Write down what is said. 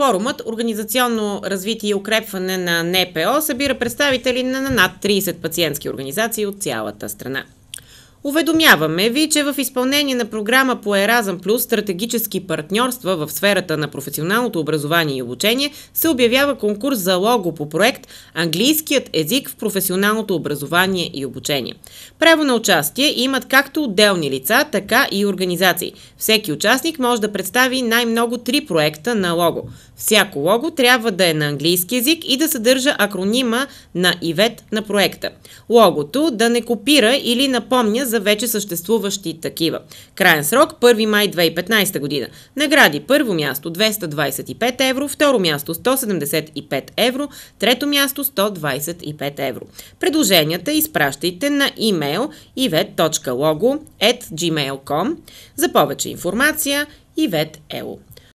Форумът Организационно развитие и укрепване на НПО събира представители на над 30 пациентски организации от цялата страна. Уведомяваме ви, че в изпълнение на програма по Еразъм Плюс стратегически партньорства в сферата на професионалното образование и обучение се обявява конкурс за лого по проект Английският език в професионалното образование и обучение. Право на участие имат както отделни лица, така и организации. Всеки участник може да представи най-много три проекта на лого. Всяко лого трябва да е на английски език и да съдържа акронима на ивет на проекта. Логото да не копира или напомня за вече съществуващи такива. Крайен срок 1 май 2015 година. Награди първо място 225 евро, второ място 175 евро, трето място 125 евро. Предложенията изпращайте на имейл ivet.logo at gmail.com за повече информация Ивет Ело.